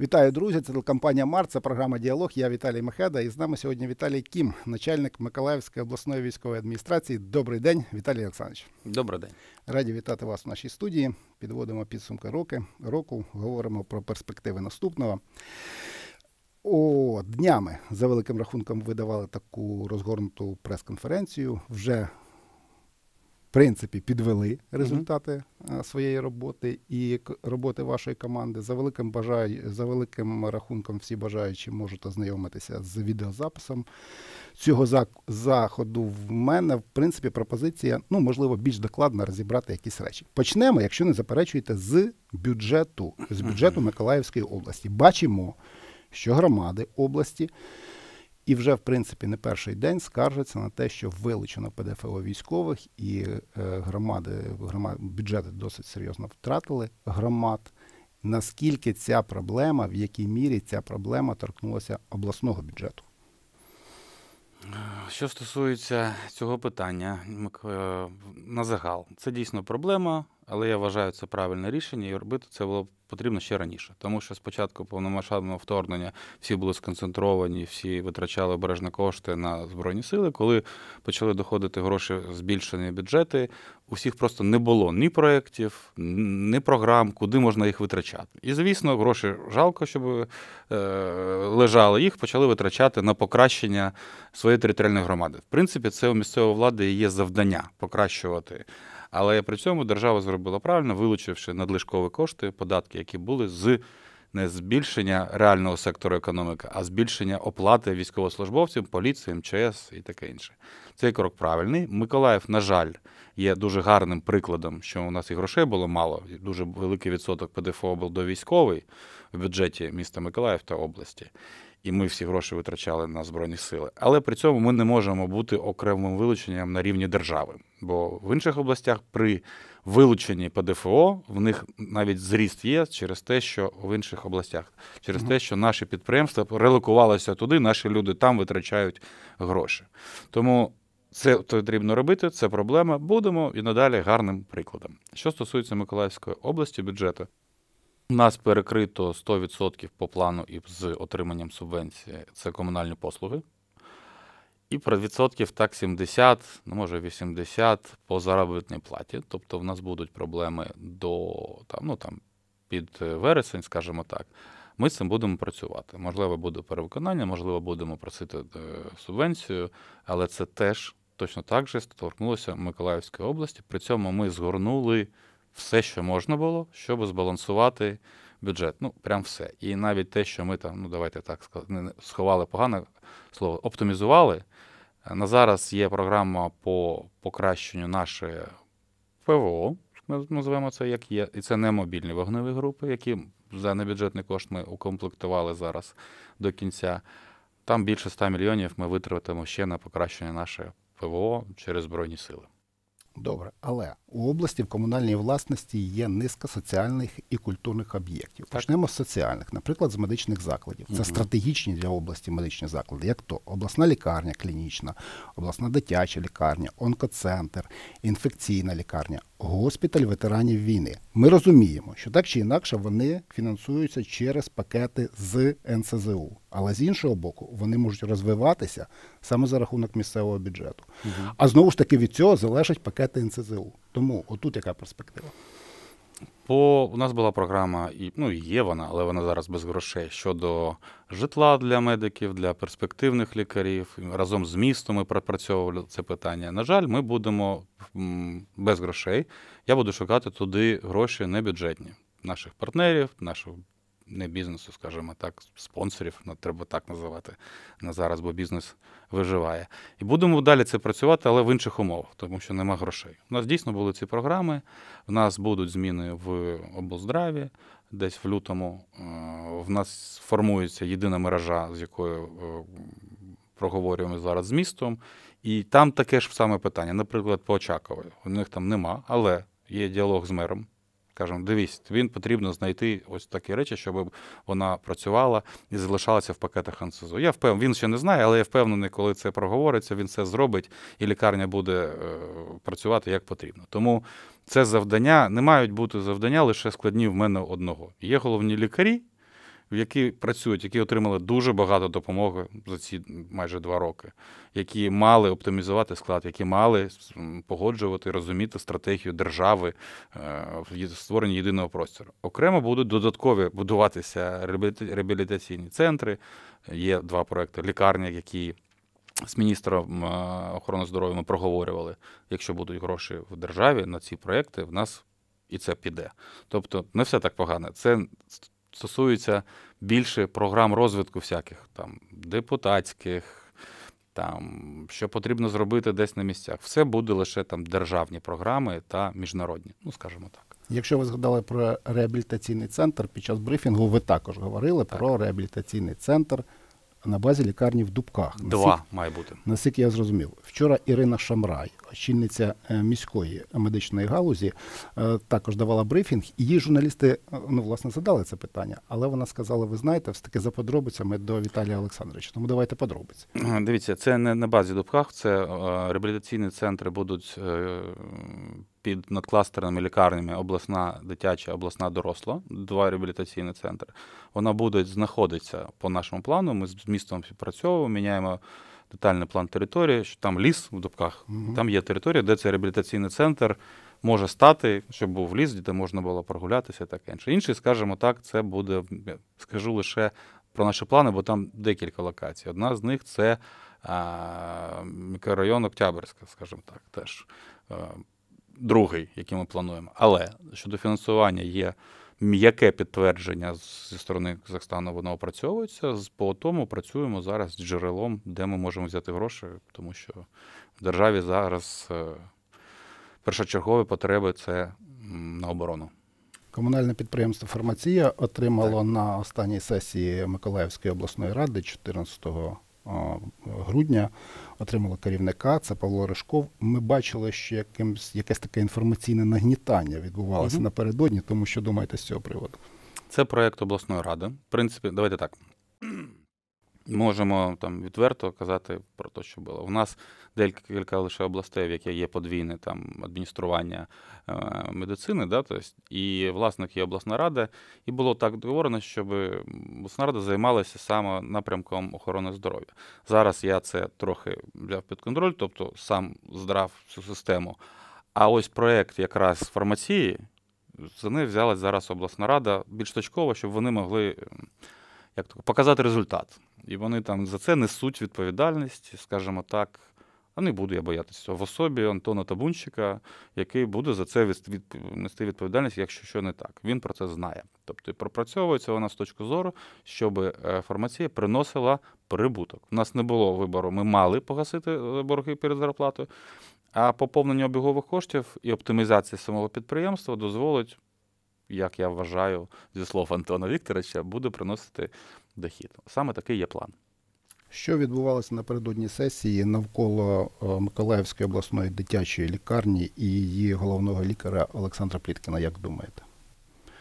Вітаю, друзі! Це компанія Март, це програма Діалог. Я Віталій Мехеда. І з нами сьогодні Віталій Кім, начальник Миколаївської обласної військової адміністрації. Добрий день, Віталій Олександрович. Добрий день. Раді вітати вас в нашій студії. Підводимо підсумки роки року. Говоримо про перспективи наступного. О, днями за великим рахунком видавали таку розгорнуту прес-конференцію. Вже принципі підвели результати mm-hmm. своєї роботи і роботи вашої команди. За великим бажаю за великим рахунком, всі бажаючі можуть ознайомитися з відеозаписом цього заходу. В мене в принципі пропозиція ну можливо більш докладно розібрати якісь речі. Почнемо, якщо не заперечуєте, з бюджету з бюджету mm-hmm. Миколаївської області. Бачимо, що громади області. І вже в принципі не перший день скаржаться на те, що вилучено ПДФО військових, і е, громади громад бюджети досить серйозно втратили громад. Наскільки ця проблема, в якій мірі ця проблема торкнулася обласного бюджету? Що стосується цього питання, е, на загал, це дійсно проблема але я вважаю це правильне рішення, і робити це було потрібно ще раніше. Тому що спочатку повномасштабного вторгнення всі були сконцентровані, всі витрачали обережно кошти на збройні сили. Коли почали доходити гроші, збільшені бюджети, у всіх просто не було ні проєктів, ні програм, куди можна їх витрачати. І звісно, гроші жалко, щоб е, лежали. Їх почали витрачати на покращення своєї територіальної громади. В принципі, це у місцевої влади є завдання покращувати. Але при цьому держава зробила правильно, вилучивши надлишкові кошти, податки, які були з не збільшення реального сектору економіки, а збільшення оплати військовослужбовцям, поліції, МЧС і таке інше. Цей крок правильний. Миколаїв, на жаль, є дуже гарним прикладом, що у нас і грошей було мало, і дуже великий відсоток ПДФО був до військовий в бюджеті міста Миколаїв та області. І ми всі гроші витрачали на збройні сили. Але при цьому ми не можемо бути окремим вилученням на рівні держави. Бо в інших областях при вилученні ПДФО в них навіть зріст є через те, що в інших областях, через те, що наші підприємства релокувалися туди, наші люди там витрачають гроші. Тому це потрібно робити. Це проблема. Будемо і надалі гарним прикладом. Що стосується Миколаївської області, бюджету. У Нас перекрито 100% по плану і з отриманням субвенції це комунальні послуги. І про відсотків так 70, ну може 80 по заробітній платі. Тобто в нас будуть проблеми до там, ну там під вересень, скажімо так. Ми з цим будемо працювати. Можливо, буде перевиконання, можливо, будемо просити е, субвенцію, але це теж точно так же торкнулося Миколаївської області. При цьому ми згорнули все, що можна було, щоб збалансувати бюджет. Ну, прям все. І навіть те, що ми там, ну давайте так сказати, сховали погане слово, оптимізували. На зараз є програма по покращенню нашої ПВО, ми називаємо це як є, і це не мобільні вогневі групи, які за небюджетний кошт ми укомплектували зараз до кінця. Там більше 100 мільйонів ми витратимо ще на покращення нашої ПВО через Збройні Сили. Добре, але у області в комунальній власності є низка соціальних і культурних об'єктів. Почнемо з соціальних, наприклад, з медичних закладів. Це угу. стратегічні для області медичні заклади, як то обласна лікарня клінічна, обласна дитяча лікарня, онкоцентр, інфекційна лікарня, госпіталь ветеранів війни. Ми розуміємо, що так чи інакше вони фінансуються через пакети з НСЗУ, але з іншого боку, вони можуть розвиватися саме за рахунок місцевого бюджету. Угу. А знову ж таки від цього залежать пакети НСЗУ. Тому отут яка перспектива. По у нас була програма, і ну є вона, але вона зараз без грошей щодо житла для медиків, для перспективних лікарів. Разом з містом ми пропрацьовували це питання. На жаль, ми будемо без грошей. Я буду шукати туди гроші бюджетні наших партнерів, наших не бізнесу, скажімо так, спонсорів, ну, треба так називати на зараз, бо бізнес виживає. І будемо далі це працювати, але в інших умовах, тому що нема грошей. У нас дійсно були ці програми. в нас будуть зміни в облздраві. Десь в лютому е, в нас формується єдина мережа, з якою е, проговорюємо зараз з містом. І там таке ж саме питання, наприклад, по Очакові. У них там нема, але є діалог з мером. Кажемо, дивіться, він потрібно знайти ось такі речі, щоб вона працювала і залишалася в пакетах НСЗУ. Я впевнений, він ще не знає, але я впевнений, коли це проговориться, він це зробить, і лікарня буде е, працювати як потрібно. Тому це завдання не мають бути завдання лише складні в мене одного. Є головні лікарі які працюють, які отримали дуже багато допомоги за ці майже два роки, які мали оптимізувати склад, які мали погоджувати, розуміти стратегію держави е, в створенні єдиного простору. Окремо будуть додаткові будуватися реабілітаційні центри. Є два проекти лікарня, які. З міністром охорони здоров'я ми проговорювали, якщо будуть гроші в державі на ці проекти, в нас і це піде. Тобто, не все так погано. Це стосується більше програм розвитку всяких там депутатських. Там, що потрібно зробити десь на місцях, все буде лише там державні програми та міжнародні. Ну скажімо так. Якщо ви згадали про реабілітаційний центр під час брифінгу, ви також говорили так. про реабілітаційний центр на базі лікарні в Дубках. Два Насик, має бути. Наскільки я зрозумів. Вчора Ірина Шамрай, очільниця е, міської медичної галузі, е, також давала брифінг, і її журналісти е, ну власне задали це питання. Але вона сказала: ви знаєте, все таки за подробицями до Віталія Олександровича. Тому давайте подробиці. Дивіться, це не на базі Дубках, це реабілітаційні центри будуть під надкластерними лікарнями обласна дитяча, обласна доросла, два реабілітаційні центри. Вона буде знаходитися по нашому плану. Ми з містом співпрацьовуємо, міняємо детальний план території, що там ліс в Дубках, угу. там є територія, де цей реабілітаційний центр може стати, щоб був ліс, де можна було прогулятися і таке інше. Інший, скажімо так, це буде скажу лише про наші плани, бо там декілька локацій. Одна з них це. Мікрорайон Октябрьська, скажімо так, теж е, другий, який ми плануємо. Але щодо фінансування є м'яке підтвердження зі сторони Казахстану, воно опрацьовується. По тому працюємо зараз з джерелом, де ми можемо взяти гроші, тому що в державі зараз е, першочергові потреби це на оборону. Комунальне підприємство Фармація отримало так. на останній сесії Миколаївської обласної ради 14 грудня отримали керівника. Це Павло Рижков. Ми бачили, що якимсь якесь таке інформаційне нагнітання відбувалося угу. напередодні, тому що думаєте з цього приводу? Це проект обласної ради. В принципі, давайте так. Можемо там відверто казати про те, що було. У нас декілька лише областей, в яких є подвійне там адміністрування е, медицини, да, тобто, і власник є обласна рада, і було так договорено, щоб обласна рада займалася саме напрямком охорони здоров'я. Зараз я це трохи взяв під контроль, тобто сам здрав цю систему. А ось проект якраз фармації, за неї взялась зараз обласна рада більш точково, щоб вони могли як то показати результат. І вони там за це несуть відповідальність, скажімо так. А не буду я боятися цього. в особі Антона Табунчика, який буде за це від, від, нести відповідальність, якщо що не так. Він про це знає. Тобто пропрацьовується вона з точки зору, щоб е, фармація приносила прибуток. У нас не було вибору, ми мали погасити е, борги перед зарплатою, а поповнення обігових коштів і оптимізація самого підприємства дозволить як я вважаю, зі слов Антона Вікторовича, буде приносити дохід. Саме такий є план. Що відбувалося напередодні сесії навколо е, Миколаївської обласної дитячої лікарні і її головного лікаря Олександра Пліткіна, як думаєте?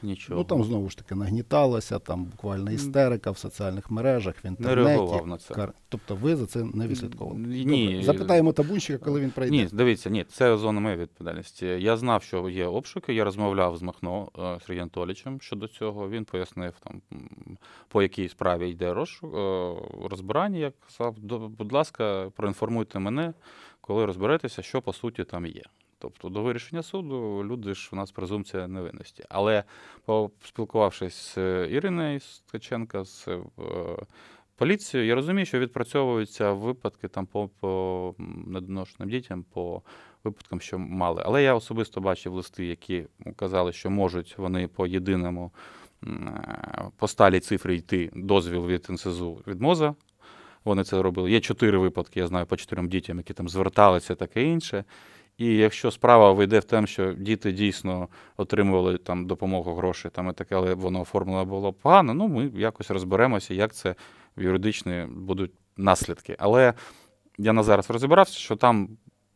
Нічого. Ну там знову ж таки нагніталося, там буквально істерика в соціальних мережах, в інтернеті. Не реагував на це. Кар... Тобто ви за це не відслідковували? Ні. Добре. Запитаємо табунщика, коли він прийде. Ні, дивіться, ні, це зона моєї відповідальності. Я знав, що є обшуки. Я розмовляв з Махно е, Сергієм Анатолійовичем щодо цього. Він пояснив там, по якій справі йде розшук е, розбирання. Я казав, будь ласка, проінформуйте мене, коли розберетеся, що по суті там є. Тобто до вирішення суду люди ж у нас презумпція невинності. Але поспілкувавшись з е, Іриною Ткаченка, з е, поліцією, я розумію, що відпрацьовуються випадки там по, по недоношеним дітям, по випадкам, що мали. Але я особисто бачив листи, які казали, що можуть вони по єдиному е, по сталій цифрі йти дозвіл від НСЗУ від МОЗа. Вони це робили. Є чотири випадки, я знаю по чотирьом дітям, які там зверталися, таке інше. І якщо справа вийде в те, що діти дійсно отримували там допомогу грошей, там і таке, але воно оформлено було погано, ну ми якось розберемося, як це юридичні будуть наслідки. Але я на зараз розібрався, що там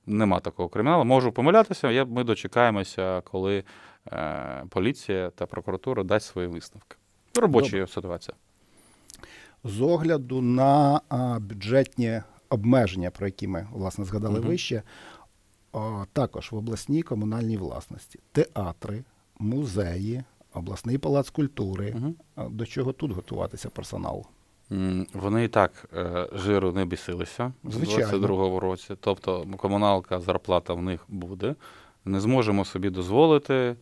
нема такого криміналу. Можу помилятися, ми дочекаємося, коли е, поліція та прокуратура дасть свої висновки. Робоча Добре. ситуація. З огляду на а, бюджетні обмеження, про які ми власне згадали угу. вище також в обласній комунальній власності театри, музеї, обласний палац культури. Угу. До чого тут готуватися персоналу? Вони і так е, жиру не бісилися в з 22-го році. Тобто комуналка зарплата в них буде. Не зможемо собі дозволити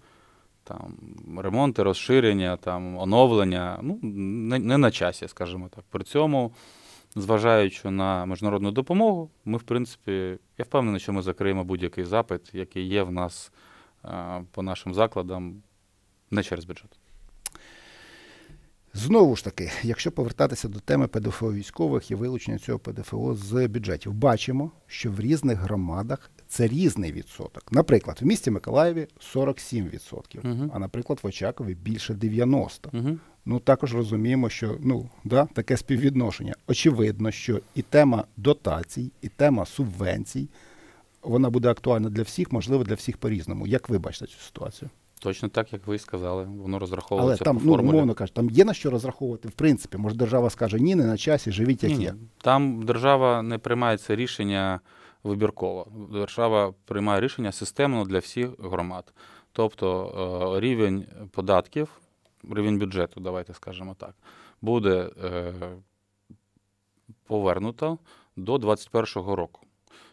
там ремонти, розширення, там оновлення. Ну не, не на часі, скажімо так. При цьому зважаючи на міжнародну допомогу, ми, в принципі, я впевнений, що ми закриємо будь-який запит, який є в нас е, по нашим закладам, не через бюджет. Знову ж таки, якщо повертатися до теми ПДФО військових і вилучення цього ПДФО з бюджетів, бачимо, що в різних громадах це різний відсоток. Наприклад, в місті Миколаєві 47%, угу. а наприклад, в Очакові більше 90%. Угу ну також розуміємо, що ну да, таке співвідношення. Очевидно, що і тема дотацій, і тема субвенцій вона буде актуальна для всіх, можливо, для всіх по-різному. Як ви бачите цю ситуацію? Точно так, як ви і сказали, воно розраховується. Але там, по ну, формулі. ну, умовно кажучи, там є на що розраховувати, в принципі, може держава скаже ні, не на часі, живіть як ні, є. Там держава не приймає це рішення вибірково. Держава приймає рішення системно для всіх громад. Тобто е, рівень податків рівень бюджету, давайте скажемо так, буде е, повернуто до 2021 року.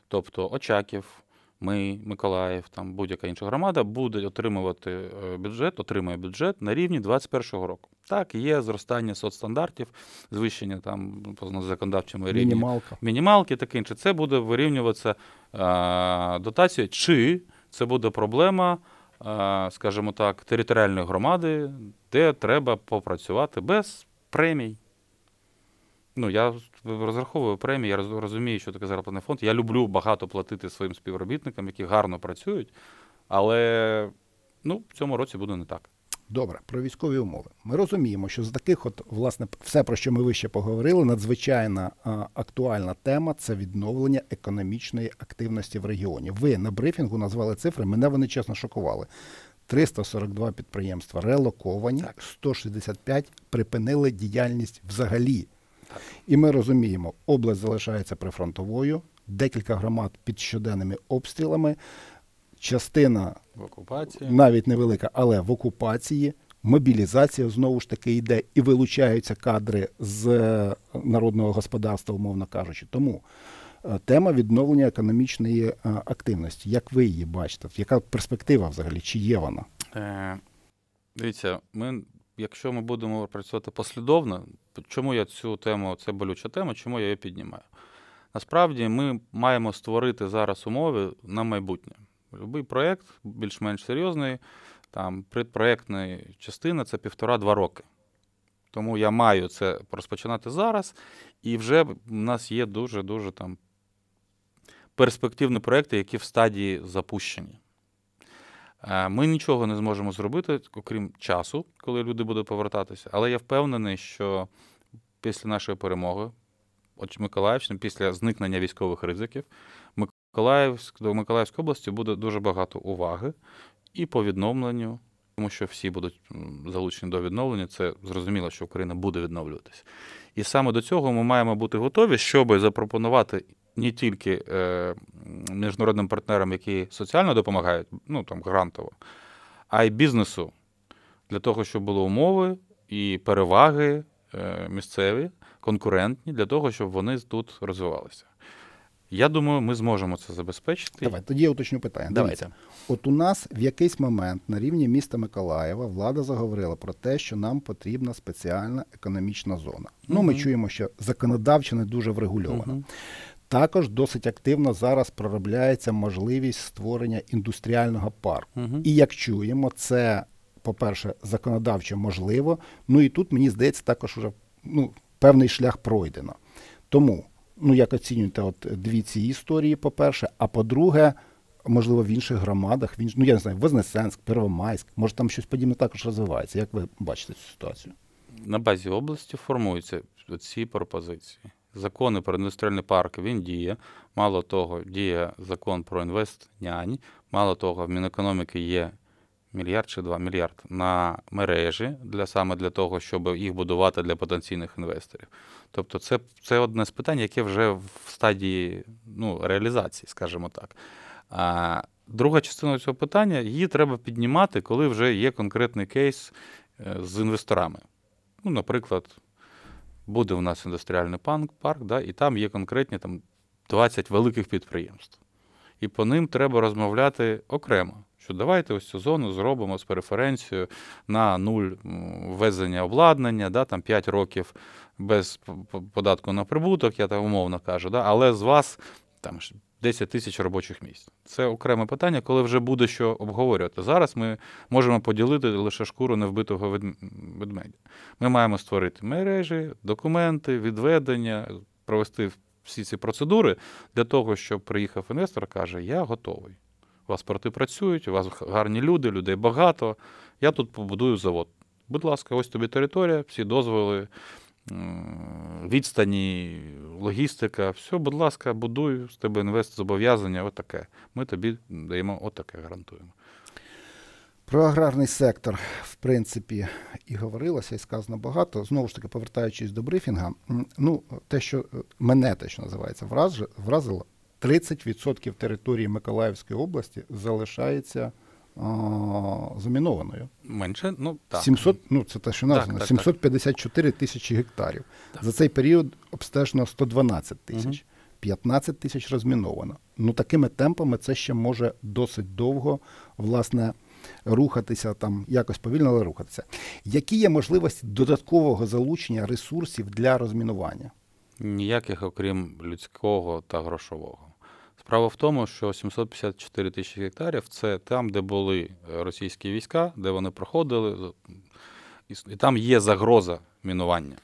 Тобто Очаків, ми, Миколаїв, там будь-яка інша громада буде отримувати е, бюджет, отримує бюджет на рівні 2021 року. Так, є зростання соцстандартів, звищення там по ну, законодавчому рівні Мінімалка. мінімалки, таке інше. Це буде вирівнюватися е, дотацією, чи це буде проблема. Е, скажімо так, територіальної громади, де треба попрацювати без премій. Ну, я розраховую премії, я розумію, що таке зарплатний фонд. Я люблю багато платити своїм співробітникам, які гарно працюють, але ну, в цьому році буде не так. Добре, про військові умови. Ми розуміємо, що з таких, от власне, все, про що ми вище поговорили, надзвичайна а, актуальна тема це відновлення економічної активності в регіоні. Ви на брифінгу назвали цифри, мене вони чесно шокували. 342 підприємства релоковані, 165 припинили діяльність взагалі. Так. І ми розуміємо, область залишається прифронтовою, декілька громад під щоденними обстрілами частина в окупації, навіть невелика, але в окупації мобілізація знову ж таки йде і вилучаються кадри з е, народного господарства, умовно кажучи. Тому е, тема відновлення економічної е, активності. Як ви її бачите? Яка перспектива взагалі? Чи є вона? Е, Дивіться, ми. Якщо ми будемо працювати послідовно, чому я цю тему, це болюча тема, чому я її піднімаю? Насправді ми маємо створити зараз умови на майбутнє. Любий проєкт, більш-менш серйозний, там предпроєктна частина це півтора-два роки. Тому я маю це розпочинати зараз, і вже в нас є дуже-дуже там перспективні проекти, які в стадії запущені. Е, ми нічого не зможемо зробити, окрім часу, коли люди будуть повертатися. Але я впевнений, що після нашої перемоги, от Миколаївщини, після зникнення військових ризиків, Миколаївськ до Миколаївської області буде дуже багато уваги і по відновленню, тому що всі будуть залучені до відновлення. Це зрозуміло, що Україна буде відновлюватися. І саме до цього ми маємо бути готові, щоб запропонувати не тільки е, міжнародним партнерам, які соціально допомагають, ну там грантово, а й бізнесу для того, щоб були умови і переваги е, місцеві, конкурентні для того, щоб вони тут розвивалися. Я думаю, ми зможемо це забезпечити. Давай тоді я уточню питання. Давайте. Дивіться, от у нас в якийсь момент на рівні міста Миколаєва влада заговорила про те, що нам потрібна спеціальна економічна зона. Mm-hmm. Ну ми чуємо, що законодавчо не дуже врегульована. Mm-hmm. Також досить активно зараз проробляється можливість створення індустріального парку. Mm-hmm. І як чуємо, це по-перше, законодавчо можливо. Ну і тут мені здається, також уже ну певний шлях пройдено. Тому ну як оцінюєте от дві ці історії, по-перше, а по-друге, можливо, в інших громадах, він інш... ну я не знаю, Вознесенськ, Первомайськ, може там щось подібне також розвивається. Як ви бачите цю ситуацію? На базі області формуються ці пропозиції. Закони про індустріальний парк він діє. Мало того, діє закон про інвестнянь, мало того, в Мінекономіки є мільярд чи два мільярд на мережі для саме для того, щоб їх будувати для потенційних інвесторів. Тобто, це це одне з питань, яке вже в стадії ну, реалізації, скажімо так. А, Друга частина цього питання її треба піднімати, коли вже є конкретний кейс е, з інвесторами. Ну, Наприклад, буде в нас індустріальний парк, да, і там є конкретні там, 20 великих підприємств. І по ним треба розмовляти окремо що давайте ось цю зону зробимо з переференцією на нуль ввезення обладнання, да, там 5 років без податку на прибуток, я так умовно кажу, да, але з вас там 10 тисяч робочих місць. Це окреме питання, коли вже буде що обговорювати. Зараз ми можемо поділити лише шкуру невбитого ведмедя. Ми маємо створити мережі, документи, відведення, провести всі ці процедури для того, щоб приїхав інвестор, каже, я готовий у вас порти працюють, у вас гарні люди, людей багато. Я тут побудую завод. Будь ласка, ось тобі територія, всі дозволи, відстані, логістика. Все, будь ласка, будую з тебе інвест зобов'язання, отаке. Ми тобі даємо отаке, гарантуємо. Про аграрний сектор, в принципі, і говорилося, і сказано багато. Знову ж таки, повертаючись до брифінга, ну те, що е, мене те, що називається, вразило, 30% території Миколаївської області залишається е, замінованою. Менше, ну так. 700, ну це те, що названо, 754 тисячі гектарів. Так. За цей період обстежено 112 тисяч, угу. 15 тисяч розміновано. Ну такими темпами це ще може досить довго власне рухатися там, якось повільно, але рухатися. Які є можливості додаткового залучення ресурсів для розмінування? Ніяких, окрім людського та грошового. Справа в тому, що 754 тисячі гектарів це там, де були е, російські війська, де вони проходили, і там є загроза мінування.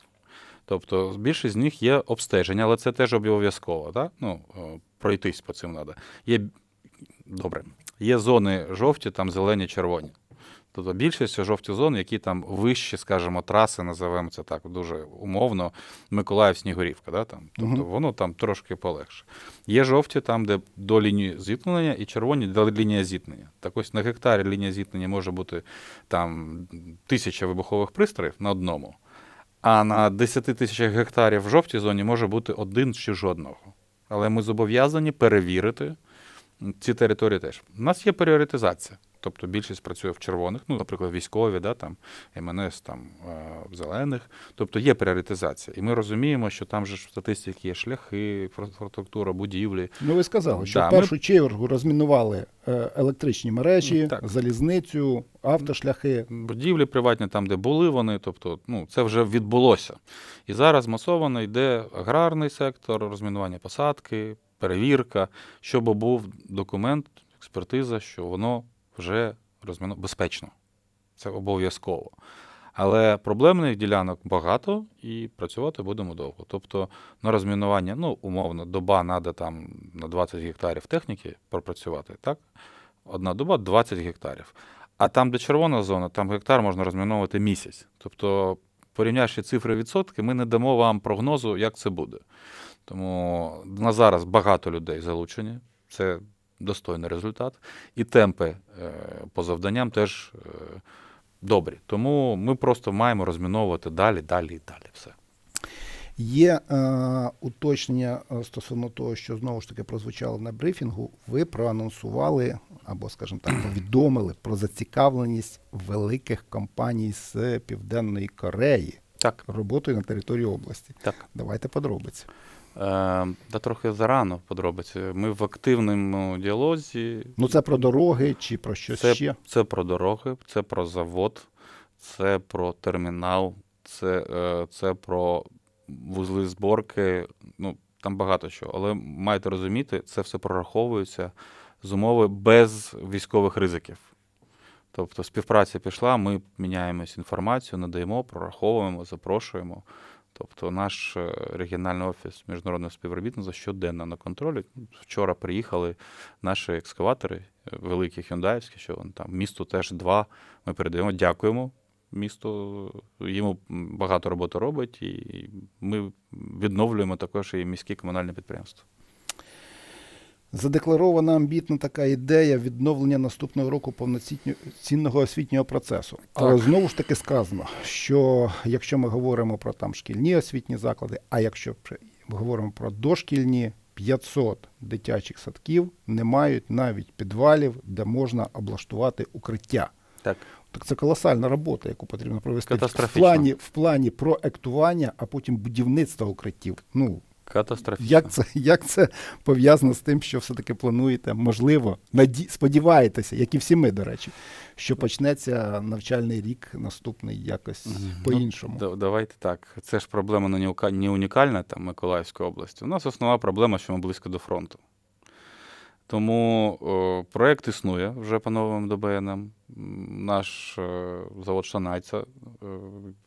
Тобто більшість з них є обстеження, але це теж обов'язково. Так Ну, е, пройтись по цим треба. Є добре, є зони жовті, там зелені, червоні. Тобто більшість жовті зони, які там вищі, скажімо, траси, називаємо це так дуже умовно, Миколаїв-Снігурівка. Да, там. Тобто угу. воно там трошки полегше. Є жовті там, де до лінії зіткнення, і червоні до лінії зіткнення. Так ось на гектарі лінія зіткнення може бути там тисяча вибухових пристроїв на одному, а на 10 тисячах гектарів в жовтій зоні може бути один чи жодного. Але ми зобов'язані перевірити ці території теж. У нас є пріоритизація. Тобто більшість працює в червоних, ну, наприклад, військові, да, там, МНС там, е, в зелених. Тобто є пріоритизація. І ми розуміємо, що там же в статистиці є шляхи, інфраструктура, будівлі. Ну, ви сказали, що да, в першу ми... чергу розмінували е, електричні мережі, так. залізницю, автошляхи. Будівлі приватні, там, де були вони, тобто ну, це вже відбулося. І зараз масовано йде аграрний сектор, розмінування посадки перевірка, щоб був документ, експертиза, що воно вже розміно безпечно. Це обов'язково. Але проблемних ділянок багато і працювати будемо довго. Тобто на розмінування, ну, умовно, доба треба там на 20 гектарів техніки пропрацювати, так? Одна доба 20 гектарів. А там, де червона зона, там гектар можна розміновувати місяць. Тобто, порівнявши цифри відсотки, ми не дамо вам прогнозу, як це буде. Тому на зараз багато людей залучені. Це достойний результат. І темпи е, по завданням теж е, добрі. Тому ми просто маємо розміновувати далі, далі і далі. Все. Є е, уточнення е, стосовно того, що знову ж таки прозвучало на брифінгу. Ви проанонсували або, скажімо так, повідомили про зацікавленість великих компаній з Південної Кореї так. роботою на території області. Так, давайте подробиці. Е, та трохи зарано подробиці. Ми в активному діалозі. Ну це про дороги чи про щось це, ще? Це про дороги, це про завод, це про термінал, це е, це про вузли зборки. Ну там багато чого. Але маєте розуміти, це все прораховується з умови без військових ризиків. Тобто співпраця пішла, ми міняємось інформацією, надаємо, прораховуємо, запрошуємо. Тобто наш е, регіональний офіс міжнародного співробітництва щоденно на контролі. Вчора приїхали наші екскаватори, е, великі хюндаївські, що вон там місту теж два. Ми передаємо, дякуємо місту. Йому багато роботи робить, і ми відновлюємо також і міські комунальні підприємства. Задекларована амбітна така ідея відновлення наступного року повноцінного освітнього процесу. Так. Але знову ж таки сказано, що якщо ми говоримо про там шкільні освітні заклади, а якщо ми говоримо про дошкільні 500 дитячих садків, не мають навіть підвалів, де можна облаштувати укриття. Так. Так це колосальна робота, яку потрібно провести в плані в плані проектування, а потім будівництва укриттів. Ну Катастрофічно. Як це як це пов'язано з тим, що все-таки плануєте, можливо, наді... сподіваєтеся, як і всі ми, до речі, що почнеться навчальний рік наступний якось mm-hmm. по-іншому? Ну, давайте так. Це ж проблема ну, не унікальна там Миколаївської області. У нас основна проблема, що ми близько до фронту. Тому проєкт існує вже по новим ДБН. Наш е, завод Шанайця е,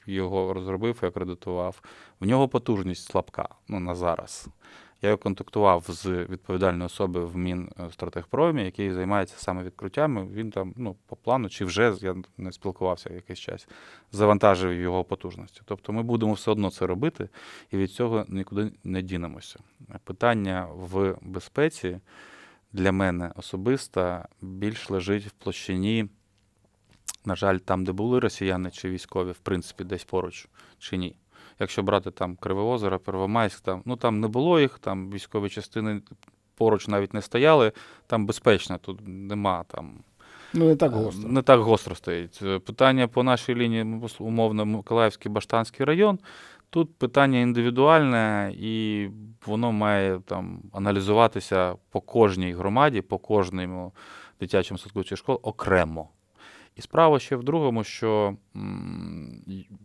його розробив і акредитував. В нього потужність слабка ну, на зараз. Я його контактував з відповідальною особою в Мінстратегпромі, е, який займається саме відкруттями. Він там, ну, по плану, чи вже я не спілкувався якийсь час, завантажив його потужності. Тобто ми будемо все одно це робити і від цього нікуди не дінемося. Питання в безпеці для мене особисто більш лежить в площині, на жаль, там, де були росіяни чи військові, в принципі, десь поруч чи ні. Якщо брати там Криве озеро, Первомайськ, там ну там не було їх, там військові частини поруч навіть не стояли, там безпечно, тут нема там. Ну, не так е, гостро Не так гостро стоїть. Питання по нашій лінії, ну, умовно, Миколаївський Баштанський район. Тут питання індивідуальне, і воно має там аналізуватися по кожній громаді, по кожному дитячому садку чи школі окремо. І справа ще в другому, що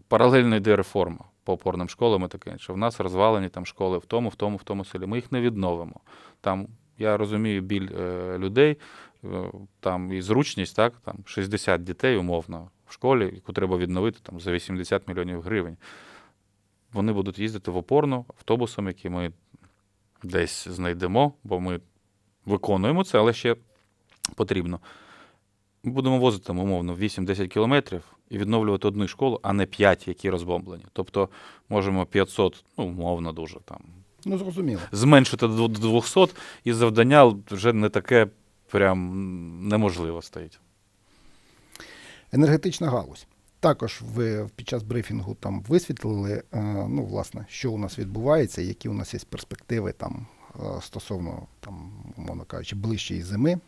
паралельно йде реформа по опорним школам і таке інше. В нас розвалені там школи в тому, в тому, в тому селі. Ми їх не відновимо. Там я розумію біль е, людей, е, там і зручність, так там 60 дітей умовно в школі, яку треба відновити там за 80 мільйонів гривень вони будуть їздити в опорну автобусом, який ми десь знайдемо, бо ми виконуємо це, але ще потрібно. Ми будемо возити там, умовно, 8-10 кілометрів і відновлювати одну школу, а не 5, які розбомблені. Тобто можемо 500, ну, умовно, дуже там. Ну, зрозуміло. Зменшити до 200, і завдання вже не таке прям неможливо стоїть. Енергетична галузь. Також ви під час брифінгу там висвітлили, е, ну, власне, що у нас відбувається, які у нас є перспективи там е, стосовно, там, мовно кажучи, ближчої зими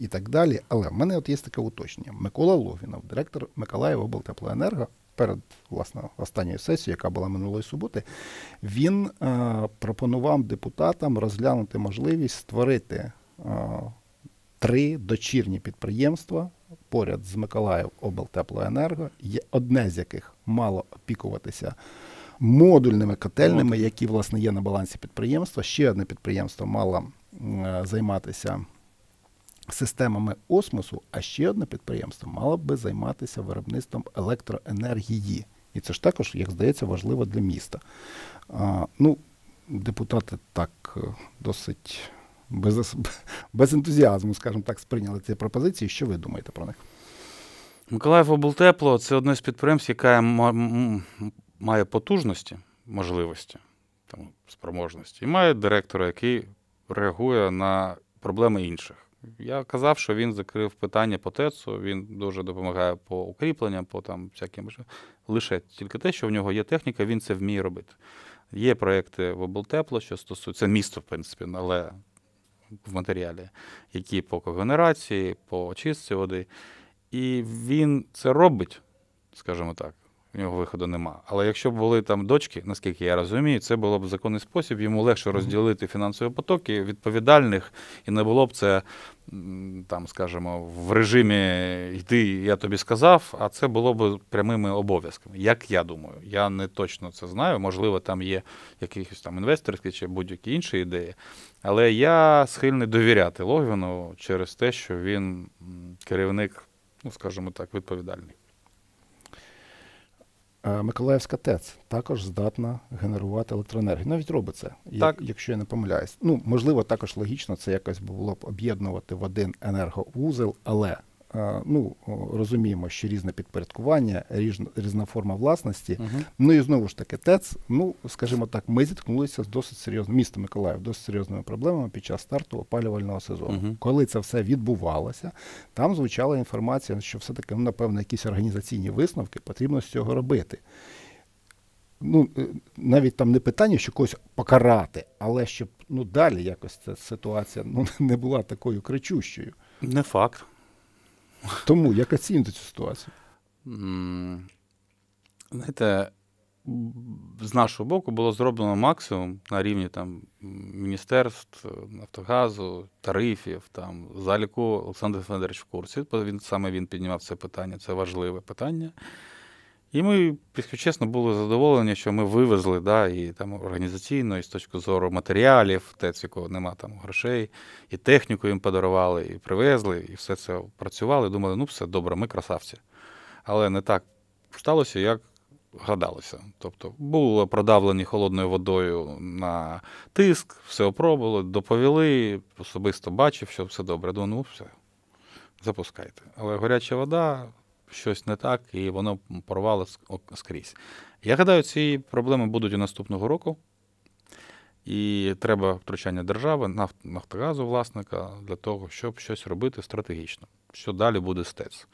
і так далі. Але в мене от є таке уточнення. Микола Логвінов, директор Миколаєва облтеплоенерго, перед власне, останньою сесією, яка була минулої суботи, він е, пропонував депутатам розглянути можливість створити е, три дочірні підприємства поряд з Миколаїв облтеплоенерго, є одне з яких мало опікуватися модульними котельними, які власне є на балансі підприємства. Ще одне підприємство мало займатися. Системами осмосу, а ще одне підприємство мало би займатися виробництвом електроенергії. І це ж також, як здається, важливо для міста. А, Ну, депутати так е, досить без без ентузіазму, скажімо так, сприйняли ці пропозиції. Що ви думаєте про них? Миколаїв облтепло це одне з підприємств, яке має потужності, можливості, там, спроможності, і має директора, який реагує на проблеми інших. Я казав, що він закрив питання по ТЕЦу, він дуже допомагає по укріпленням, по там всяким. Лише тільки те, що в нього є техніка, він це вміє робити. Є проекти в облтепло, що стосується місто, в принципі, але в матеріалі, які по когенерації, по очистці води. І він це робить, скажімо так у нього виходу нема. Але якщо б були там дочки, наскільки я розумію, це було б законний спосіб, йому легше розділити фінансові потоки відповідальних, і не було б це там, скажімо, в режимі йди, я тобі сказав, а це було б прямими обов'язками. Як я думаю, я не точно це знаю. Можливо, там є якісь там інвесторські чи будь-які інші ідеї. Але я схильний довіряти Логвіну через те, що він керівник, ну скажімо так, відповідальний. Е, Миколаївська ТЕЦ також здатна генерувати електроенергію. Навіть робить це, так. якщо я не помиляюсь. Ну можливо, також логічно це якось було б об'єднувати в один енергоузел, але Е, ну, розуміємо, що різне підпорядкування, різна форма власності. uh Ну і знову ж таки, ТЕЦ, ну, скажімо так, ми зіткнулися з досить серйозним містом Миколаїв, досить серйозними проблемами під час старту опалювального сезону. uh Коли це все відбувалося, там звучала інформація, що все-таки, ну, напевно, якісь організаційні висновки потрібно з цього робити. Ну, е, навіть там не питання, що когось покарати, але щоб ну далі якось ця ситуація ну не була такою кричущою. Не факт. Тому як оцінити цю ситуацію? Знаєте, з нашого боку було зроблено максимум на рівні там міністерств, Нафтогазу, тарифів, там заліку Олександр Федорович в курсі. Він саме він піднімав це питання, це важливе питання. І ми, якщо чесно, були задоволені, що ми вивезли да, і там організаційно, і з точки зору матеріалів, тець, якого нема там грошей, і техніку їм подарували, і привезли, і все це працювали. Думали, ну все добре, ми красавці. Але не так сталося, як гадалося. Тобто були продавлені холодною водою на тиск, все опробували, доповіли, особисто бачив, що все добре. Думаю, ну все, запускайте. Але гаряча вода щось не так, і воно порвало скрізь. Я гадаю, ці проблеми будуть і наступного року. І треба втручання держави, нафт, Нафтогазу власника для того, щоб щось робити стратегічно. Що далі буде з ТЕЦ.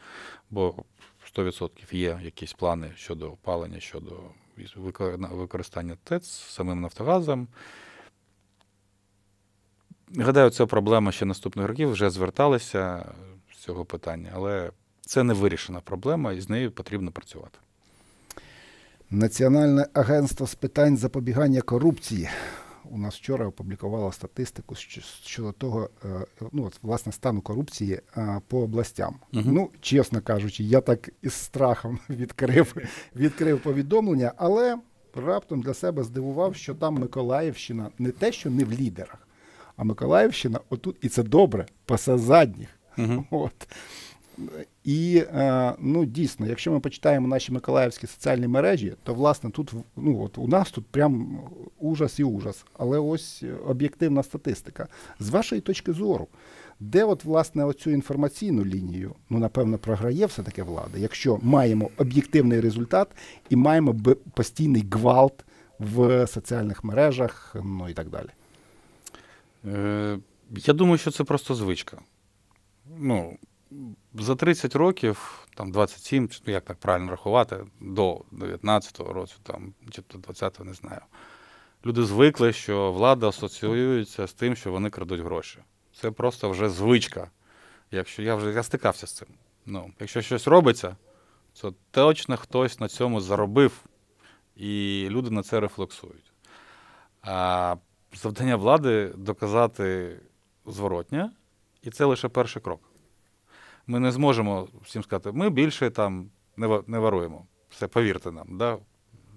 Бо 100% є якісь плани щодо опалення, щодо використання ТЕЦ самим Нафтогазом. Гадаю, це проблема ще наступних років вже зверталися з цього питання, але це не вирішена проблема, і з нею потрібно працювати. Національне агентство з питань запобігання корупції у нас вчора опублікувало статистику щодо того, е, ну от, власне, стану корупції е, по областям. Угу. Ну, чесно кажучи, я так із страхом відкрив, відкрив повідомлення, але раптом для себе здивував, що там Миколаївщина не те, що не в лідерах, а Миколаївщина отут, і це добре, паса задніх. Угу. От. І е, ну дійсно, якщо ми почитаємо наші миколаївські соціальні мережі, то власне тут ну от у нас тут прям ужас і ужас. Але ось об'єктивна статистика. З вашої точки зору, де от власне оцю інформаційну лінію, ну напевно, програє все таки влада, якщо маємо об'єктивний результат і маємо постійний гвалт в соціальних мережах, ну і так далі. Е, я думаю, що це просто звичка. Ну, за 30 років, там 27, чи ну, як так правильно рахувати, до 19-го року, там, чи до 20-го, не знаю. Люди звикли, що влада асоціюється з тим, що вони крадуть гроші. Це просто вже звичка. Якщо я вже я стикався з цим. Ну, Якщо щось робиться, то точно хтось на цьому заробив, і люди на це рефлексують. А Завдання влади доказати зворотня, і це лише перший крок. Ми не зможемо всім сказати, ми більше там не воруємо. Все, повірте нам. Да?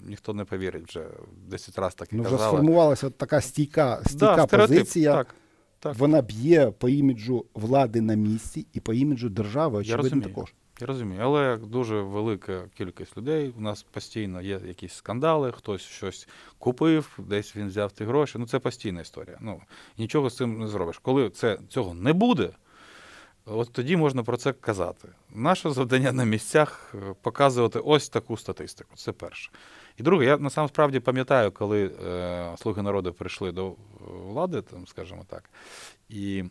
Ніхто не повірить вже 10 разів так і ну, казали. Вже сформувалася така стійка стійка да, позиція. Так, так. Вона б'є по іміджу влади на місці і по іміджу держави, очевидно, Я також. Я розумію, але дуже велика кількість людей. У нас постійно є якісь скандали, хтось щось купив, десь він взяв ті гроші. Ну це постійна історія. Ну нічого з цим не зробиш. Коли це цього не буде. От тоді можна про це казати. Наше завдання на місцях е, показувати ось таку статистику. Це перше. І друге, я насправді пам'ятаю, коли е, слуги народу прийшли до е, влади, там, скажімо так, і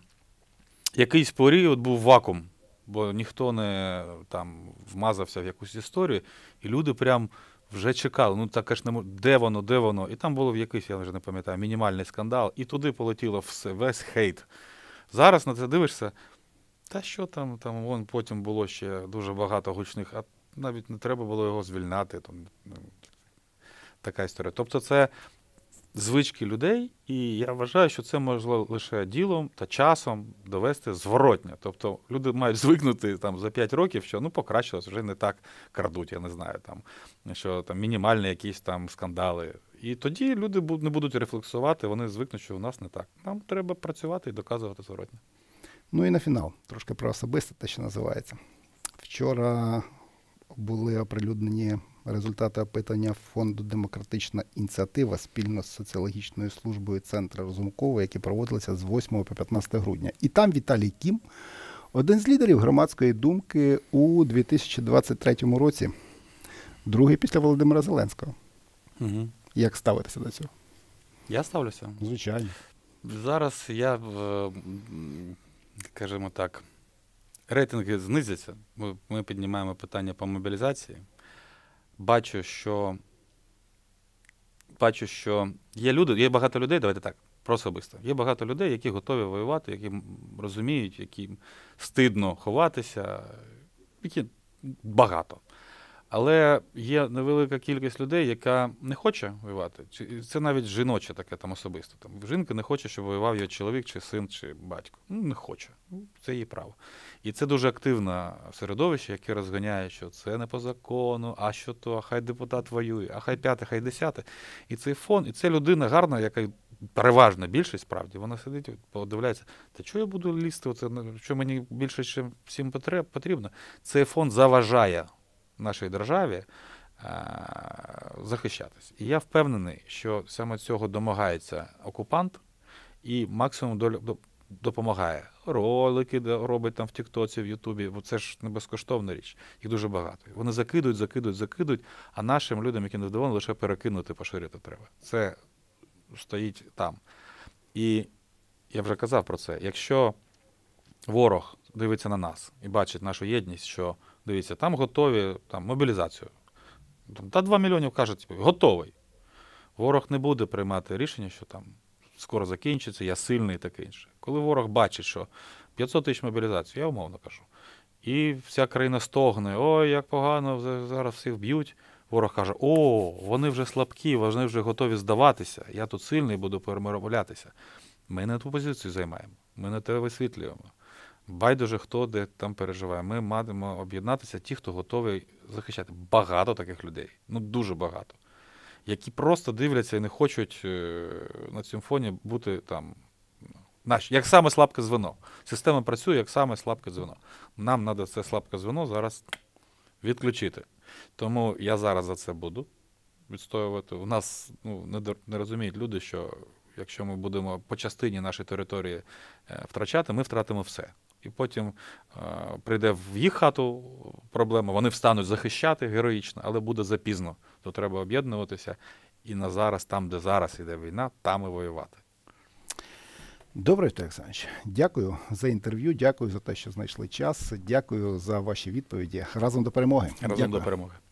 якийсь період був вакуум, бо ніхто не там вмазався в якусь історію, і люди прям вже чекали. Ну так ж не де воно, де воно. І там було в якийсь, я вже не пам'ятаю, мінімальний скандал, і туди полетіло все, весь хейт. Зараз на це дивишся. Та що там, там вон потім було ще дуже багато гучних, а навіть не треба було його звільняти. Там, ну, Така історія. Тобто, це звички людей, і я вважаю, що це можливо лише ділом та часом довести зворотня. Тобто люди мають звикнути там за 5 років, що ну покращилось, вже не так крадуть, я не знаю, там що там мінімальні якісь там скандали. І тоді люди не будуть рефлексувати, вони звикнуть, що у нас не так. Нам треба працювати і доказувати зворотня. Ну і на фінал. Трошки про особисте, те, що називається. Вчора були оприлюднені результати опитання фонду Демократична ініціатива спільно з соціологічною службою Центру Розумкова, які проводилися з 8 по 15 грудня. І там Віталій Кім, один з лідерів громадської думки у 2023 році, другий після Володимира Зеленського. Угу. Як ставитися до цього? Я ставлюся. Звичайно. Зараз я е, скажімо так, рейтинги знизяться. Ми піднімаємо питання по мобілізації. Бачу, що бачу, що є люди, є багато людей, давайте так, про особисто. Є багато людей, які готові воювати, які розуміють, яким стидно ховатися, які багато. Але є невелика кількість людей, яка не хоче воювати. Це навіть жіноче таке там особисто. Там Жінка не хоче, щоб воював її чоловік, чи син, чи батько. Ну, Не хоче. Ну, це її право. І це дуже активне середовище, яке розганяє, що це не по закону, а що то, а хай депутат воює, а хай п'яте, хай десяте. І цей фон, і це людина гарна, яка переважна більшість справді, вона сидить, подивляється, та чого я буду лізти? Оце що мені більше, чим всім потрібно? Цей фон заважає нашій державі е, захищатись. І я впевнений, що саме цього домагається окупант і максимум допомагає. Ролики робить там в Тіктоці, в Ютубі, бо це ж не безкоштовна річ, їх дуже багато. Вони закидують, закидують, закидують, а нашим людям, які не вдоволені, лише перекинути, поширити треба. Це стоїть там. І я вже казав про це. Якщо ворог дивиться на нас і бачить нашу єдність, що Дивіться, там готові там, мобілізацію. Та 2 мільйонів кажуть, типу, готовий. Ворог не буде приймати рішення, що там скоро закінчиться, я сильний і таке інше. Коли ворог бачить, що 500 тисяч мобілізацію, я умовно кажу. І вся країна стогне, ой, як погано, зараз всіх б'ють. Ворог каже, о, вони вже слабкі, вони вже готові здаватися. Я тут сильний буду перемовлятися. Ми не ту позицію займаємо, ми не те висвітлюємо. Байдуже хто де там переживає. Ми маємо об'єднатися ті, хто готовий захищати. Багато таких людей, ну дуже багато, які просто дивляться і не хочуть е, на цьому фоні бути там. Ну, наші, як саме слабке звено. Система працює, як саме слабке звено. Нам треба це слабке звено зараз відключити. Тому я зараз за це буду відстоювати. У нас ну, не, не розуміють люди, що якщо ми будемо по частині нашої території е, втрачати, ми втратимо все і потім е, прийде в їх хату проблема. Вони встануть захищати героїчно, але буде запізно. То треба об'єднуватися і на зараз, там, де зараз іде війна, там і воювати. Добре, Віктор Олександрович, дякую за інтерв'ю. Дякую за те, що знайшли час. Дякую за ваші відповіді. Разом до перемоги. Разом дякую. до перемоги.